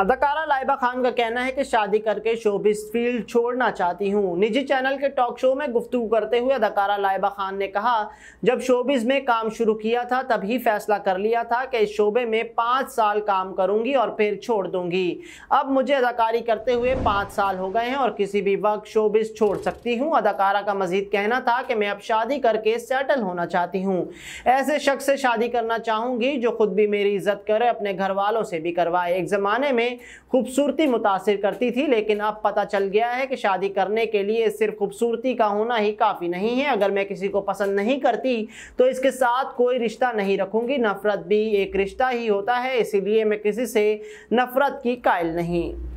अदाकारा लाइबा खान का कहना है कि शादी करके शोबिस फील्ड छोड़ना चाहती हूँ निजी चैनल के टॉक शो में गुफ्तु करते हुए अदाकारा लाइबा खान ने कहा जब शोबिस में काम शुरू किया था तभी फैसला कर लिया था कि इस शोबे में पाँच साल काम करूँगी और फिर छोड़ दूंगी अब मुझे अदाकारी करते हुए पाँच साल हो गए हैं और किसी भी वक्त शोबिस छोड़ सकती हूँ अदाकारा का मजीद कहना था कि मैं अब शादी करके सेटल होना चाहती हूँ ऐसे शख्स से शादी करना चाहूँगी जो खुद भी मेरी इज्जत करे अपने घर वालों से भी करवाए एक ज़माने में में खूबसूरती मुतासर करती थी लेकिन अब पता चल गया है कि शादी करने के लिए सिर्फ खूबसूरती का होना ही काफ़ी नहीं है अगर मैं किसी को पसंद नहीं करती तो इसके साथ कोई रिश्ता नहीं रखूँगी नफ़रत भी एक रिश्ता ही होता है इसीलिए मैं किसी से नफ़रत की कायल नहीं